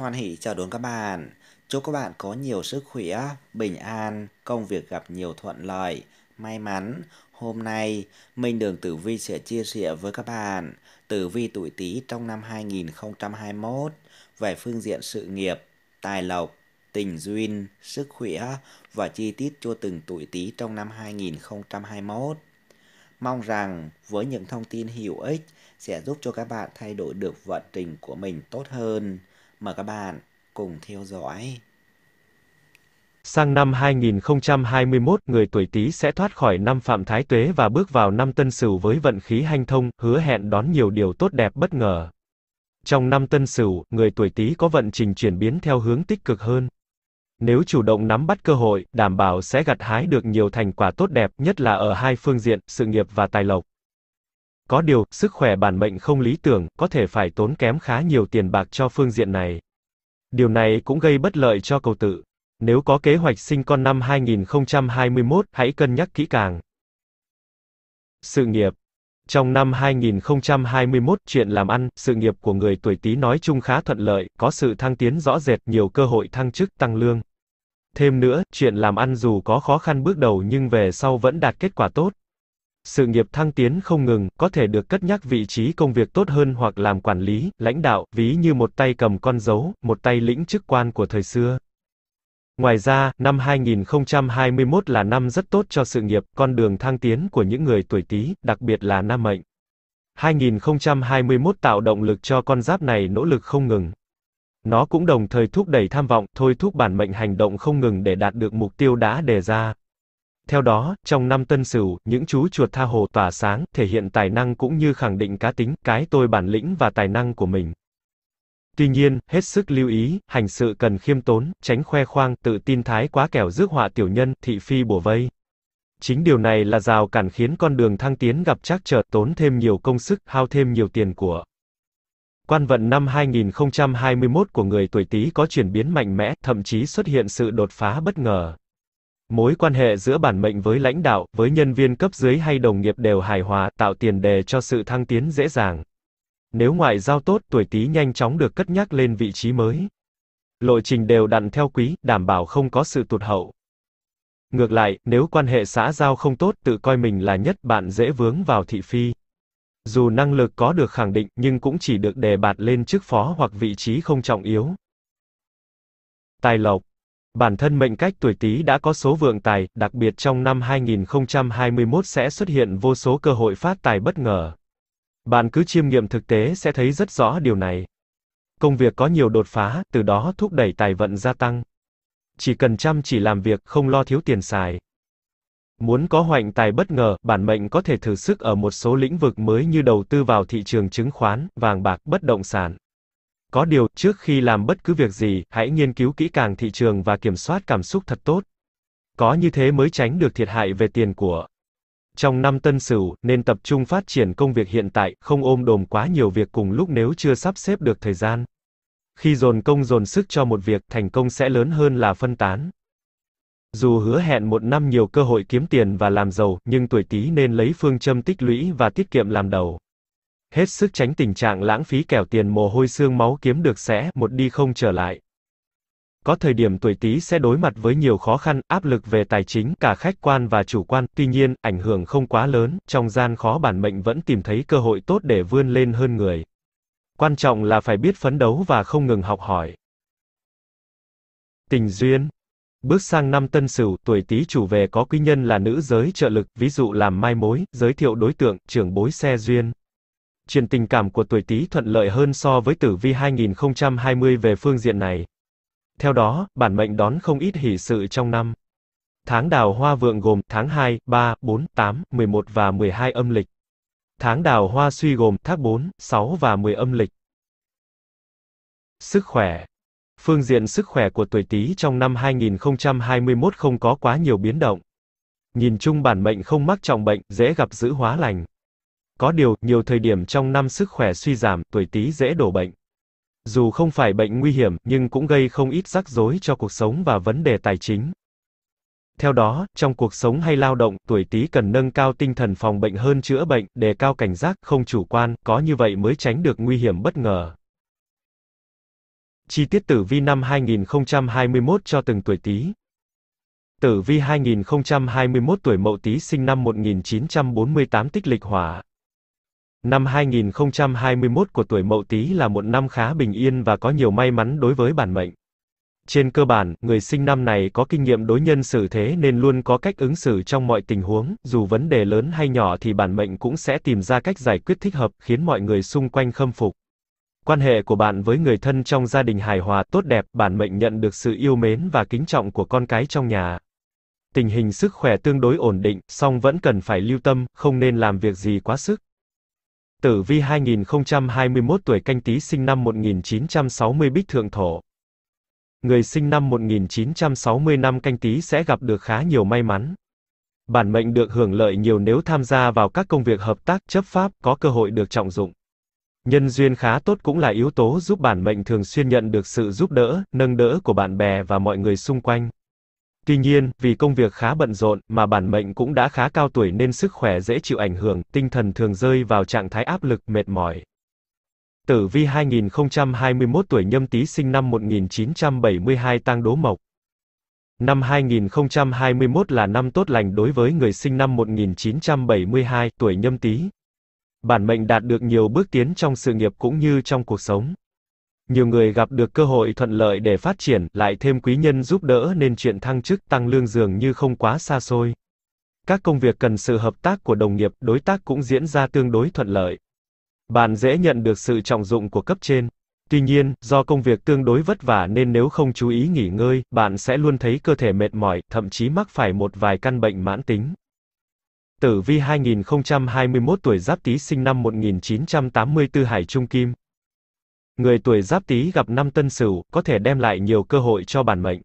Hoan hỷ chào đón các bạn. Chúc các bạn có nhiều sức khỏe, bình an, công việc gặp nhiều thuận lợi, may mắn. Hôm nay, Minh Đường Tử Vi sẽ chia sẻ với các bạn Tử Vi tuổi Tý trong năm 2021 về phương diện sự nghiệp, tài lộc, tình duyên, sức khỏe và chi tiết cho từng tuổi Tý trong năm 2021. Mong rằng với những thông tin hữu ích sẽ giúp cho các bạn thay đổi được vận trình của mình tốt hơn Mời các bạn cùng theo dõi. Sang năm 2021, người tuổi Tý sẽ thoát khỏi năm Phạm Thái Tuế và bước vào năm Tân Sửu với vận khí hanh thông, hứa hẹn đón nhiều điều tốt đẹp bất ngờ. Trong năm Tân Sửu, người tuổi Tý có vận trình chuyển biến theo hướng tích cực hơn. Nếu chủ động nắm bắt cơ hội, đảm bảo sẽ gặt hái được nhiều thành quả tốt đẹp, nhất là ở hai phương diện, sự nghiệp và tài lộc. Có điều, sức khỏe bản mệnh không lý tưởng, có thể phải tốn kém khá nhiều tiền bạc cho phương diện này. Điều này cũng gây bất lợi cho cầu tự. Nếu có kế hoạch sinh con năm 2021, hãy cân nhắc kỹ càng. Sự nghiệp Trong năm 2021, chuyện làm ăn, sự nghiệp của người tuổi Tý nói chung khá thuận lợi, có sự thăng tiến rõ rệt, nhiều cơ hội thăng chức, tăng lương. Thêm nữa, chuyện làm ăn dù có khó khăn bước đầu nhưng về sau vẫn đạt kết quả tốt sự nghiệp thăng tiến không ngừng, có thể được cất nhắc vị trí công việc tốt hơn hoặc làm quản lý, lãnh đạo, ví như một tay cầm con dấu, một tay lĩnh chức quan của thời xưa. Ngoài ra, năm 2021 là năm rất tốt cho sự nghiệp, con đường thăng tiến của những người tuổi Tý, đặc biệt là nam mệnh. 2021 tạo động lực cho con giáp này nỗ lực không ngừng. Nó cũng đồng thời thúc đẩy tham vọng, thôi thúc bản mệnh hành động không ngừng để đạt được mục tiêu đã đề ra. Theo đó, trong năm tân sửu, những chú chuột tha hồ tỏa sáng, thể hiện tài năng cũng như khẳng định cá tính, cái tôi bản lĩnh và tài năng của mình. Tuy nhiên, hết sức lưu ý, hành sự cần khiêm tốn, tránh khoe khoang, tự tin thái quá kẻo rước họa tiểu nhân, thị phi bùa vây. Chính điều này là rào cản khiến con đường thăng tiến gặp trắc trở, tốn thêm nhiều công sức, hao thêm nhiều tiền của. Quan vận năm 2021 của người tuổi Tý có chuyển biến mạnh mẽ, thậm chí xuất hiện sự đột phá bất ngờ. Mối quan hệ giữa bản mệnh với lãnh đạo, với nhân viên cấp dưới hay đồng nghiệp đều hài hòa, tạo tiền đề cho sự thăng tiến dễ dàng. Nếu ngoại giao tốt, tuổi Tý nhanh chóng được cất nhắc lên vị trí mới. Lộ trình đều đặn theo quý, đảm bảo không có sự tụt hậu. Ngược lại, nếu quan hệ xã giao không tốt, tự coi mình là nhất, bạn dễ vướng vào thị phi. Dù năng lực có được khẳng định, nhưng cũng chỉ được đề bạt lên chức phó hoặc vị trí không trọng yếu. Tài lộc Bản thân mệnh cách tuổi Tý đã có số vượng tài, đặc biệt trong năm 2021 sẽ xuất hiện vô số cơ hội phát tài bất ngờ. Bạn cứ chiêm nghiệm thực tế sẽ thấy rất rõ điều này. Công việc có nhiều đột phá, từ đó thúc đẩy tài vận gia tăng. Chỉ cần chăm chỉ làm việc, không lo thiếu tiền xài. Muốn có hoạnh tài bất ngờ, bản mệnh có thể thử sức ở một số lĩnh vực mới như đầu tư vào thị trường chứng khoán, vàng bạc, bất động sản. Có điều, trước khi làm bất cứ việc gì, hãy nghiên cứu kỹ càng thị trường và kiểm soát cảm xúc thật tốt. Có như thế mới tránh được thiệt hại về tiền của. Trong năm tân sửu, nên tập trung phát triển công việc hiện tại, không ôm đồm quá nhiều việc cùng lúc nếu chưa sắp xếp được thời gian. Khi dồn công dồn sức cho một việc, thành công sẽ lớn hơn là phân tán. Dù hứa hẹn một năm nhiều cơ hội kiếm tiền và làm giàu, nhưng tuổi Tý nên lấy phương châm tích lũy và tiết kiệm làm đầu hết sức tránh tình trạng lãng phí kẻo tiền mồ hôi xương máu kiếm được sẽ một đi không trở lại. Có thời điểm tuổi Tý sẽ đối mặt với nhiều khó khăn, áp lực về tài chính, cả khách quan và chủ quan, tuy nhiên, ảnh hưởng không quá lớn, trong gian khó bản mệnh vẫn tìm thấy cơ hội tốt để vươn lên hơn người. Quan trọng là phải biết phấn đấu và không ngừng học hỏi. Tình duyên Bước sang năm tân sửu, tuổi Tý chủ về có quý nhân là nữ giới trợ lực, ví dụ làm mai mối, giới thiệu đối tượng, trưởng bối xe duyên truyền tình cảm của tuổi Tý thuận lợi hơn so với tử vi 2020 về phương diện này. Theo đó, bản mệnh đón không ít hỷ sự trong năm. Tháng đào hoa vượng gồm tháng 2, 3, 4, 8, 11 và 12 âm lịch. Tháng đào hoa suy gồm tháng 4, 6 và 10 âm lịch. Sức khỏe Phương diện sức khỏe của tuổi Tý trong năm 2021 không có quá nhiều biến động. Nhìn chung bản mệnh không mắc trọng bệnh, dễ gặp dữ hóa lành. Có điều, nhiều thời điểm trong năm sức khỏe suy giảm, tuổi Tý dễ đổ bệnh. Dù không phải bệnh nguy hiểm, nhưng cũng gây không ít rắc rối cho cuộc sống và vấn đề tài chính. Theo đó, trong cuộc sống hay lao động, tuổi Tý cần nâng cao tinh thần phòng bệnh hơn chữa bệnh, đề cao cảnh giác, không chủ quan, có như vậy mới tránh được nguy hiểm bất ngờ. Chi tiết tử vi năm 2021 cho từng tuổi Tý. Tử vi 2021 tuổi Mậu Tý sinh năm 1948 tích lịch Hỏa, Năm 2021 của tuổi Mậu Tý là một năm khá bình yên và có nhiều may mắn đối với bản mệnh. Trên cơ bản, người sinh năm này có kinh nghiệm đối nhân xử thế nên luôn có cách ứng xử trong mọi tình huống, dù vấn đề lớn hay nhỏ thì bản mệnh cũng sẽ tìm ra cách giải quyết thích hợp, khiến mọi người xung quanh khâm phục. Quan hệ của bạn với người thân trong gia đình hài hòa, tốt đẹp, bản mệnh nhận được sự yêu mến và kính trọng của con cái trong nhà. Tình hình sức khỏe tương đối ổn định, song vẫn cần phải lưu tâm, không nên làm việc gì quá sức. Tử vi 2021 tuổi canh tí sinh năm 1960 bích thượng thổ. Người sinh năm 1960 năm canh tí sẽ gặp được khá nhiều may mắn. Bản mệnh được hưởng lợi nhiều nếu tham gia vào các công việc hợp tác, chấp pháp, có cơ hội được trọng dụng. Nhân duyên khá tốt cũng là yếu tố giúp bản mệnh thường xuyên nhận được sự giúp đỡ, nâng đỡ của bạn bè và mọi người xung quanh. Tuy nhiên, vì công việc khá bận rộn, mà bản mệnh cũng đã khá cao tuổi nên sức khỏe dễ chịu ảnh hưởng, tinh thần thường rơi vào trạng thái áp lực, mệt mỏi. Tử vi 2021 tuổi nhâm tý sinh năm 1972 tăng đố mộc. Năm 2021 là năm tốt lành đối với người sinh năm 1972 tuổi nhâm tý. Bản mệnh đạt được nhiều bước tiến trong sự nghiệp cũng như trong cuộc sống. Nhiều người gặp được cơ hội thuận lợi để phát triển, lại thêm quý nhân giúp đỡ nên chuyện thăng chức tăng lương dường như không quá xa xôi. Các công việc cần sự hợp tác của đồng nghiệp, đối tác cũng diễn ra tương đối thuận lợi. Bạn dễ nhận được sự trọng dụng của cấp trên. Tuy nhiên, do công việc tương đối vất vả nên nếu không chú ý nghỉ ngơi, bạn sẽ luôn thấy cơ thể mệt mỏi, thậm chí mắc phải một vài căn bệnh mãn tính. Tử vi 2021 tuổi Giáp Tý sinh năm 1984 Hải Trung Kim. Người tuổi giáp tý gặp năm tân sửu, có thể đem lại nhiều cơ hội cho bản mệnh.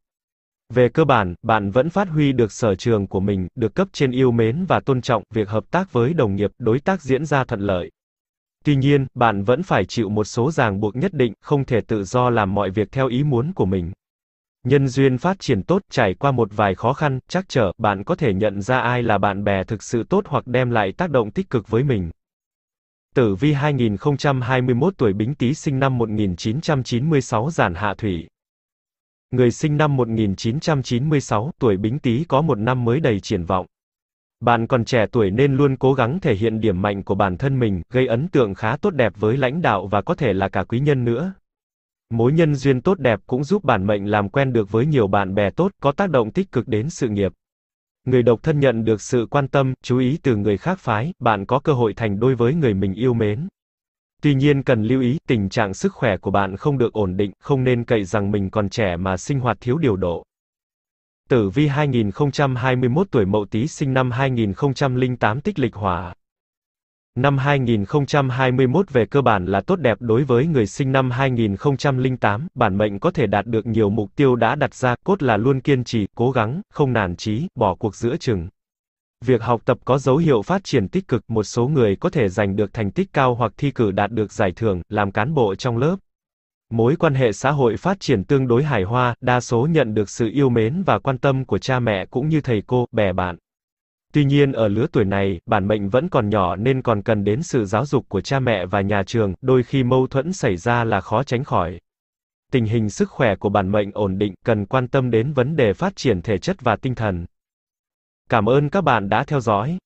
Về cơ bản, bạn vẫn phát huy được sở trường của mình, được cấp trên yêu mến và tôn trọng, việc hợp tác với đồng nghiệp, đối tác diễn ra thuận lợi. Tuy nhiên, bạn vẫn phải chịu một số ràng buộc nhất định, không thể tự do làm mọi việc theo ý muốn của mình. Nhân duyên phát triển tốt, trải qua một vài khó khăn, trắc trở, bạn có thể nhận ra ai là bạn bè thực sự tốt hoặc đem lại tác động tích cực với mình. Tử vi 2021 tuổi Bính Tý sinh năm 1996 giản hạ thủy. Người sinh năm 1996 tuổi Bính Tý có một năm mới đầy triển vọng. Bạn còn trẻ tuổi nên luôn cố gắng thể hiện điểm mạnh của bản thân mình, gây ấn tượng khá tốt đẹp với lãnh đạo và có thể là cả quý nhân nữa. Mối nhân duyên tốt đẹp cũng giúp bản mệnh làm quen được với nhiều bạn bè tốt, có tác động tích cực đến sự nghiệp người độc thân nhận được sự quan tâm, chú ý từ người khác phái, bạn có cơ hội thành đôi với người mình yêu mến. Tuy nhiên cần lưu ý, tình trạng sức khỏe của bạn không được ổn định, không nên cậy rằng mình còn trẻ mà sinh hoạt thiếu điều độ. Tử vi 2021 tuổi Mậu Tý sinh năm 2008 tích lịch hỏa. Năm 2021 về cơ bản là tốt đẹp đối với người sinh năm 2008, bản mệnh có thể đạt được nhiều mục tiêu đã đặt ra, cốt là luôn kiên trì, cố gắng, không nản chí, bỏ cuộc giữa chừng. Việc học tập có dấu hiệu phát triển tích cực, một số người có thể giành được thành tích cao hoặc thi cử đạt được giải thưởng, làm cán bộ trong lớp. Mối quan hệ xã hội phát triển tương đối hài hòa, đa số nhận được sự yêu mến và quan tâm của cha mẹ cũng như thầy cô, bè bạn. Tuy nhiên ở lứa tuổi này, bản mệnh vẫn còn nhỏ nên còn cần đến sự giáo dục của cha mẹ và nhà trường, đôi khi mâu thuẫn xảy ra là khó tránh khỏi. Tình hình sức khỏe của bản mệnh ổn định, cần quan tâm đến vấn đề phát triển thể chất và tinh thần. Cảm ơn các bạn đã theo dõi.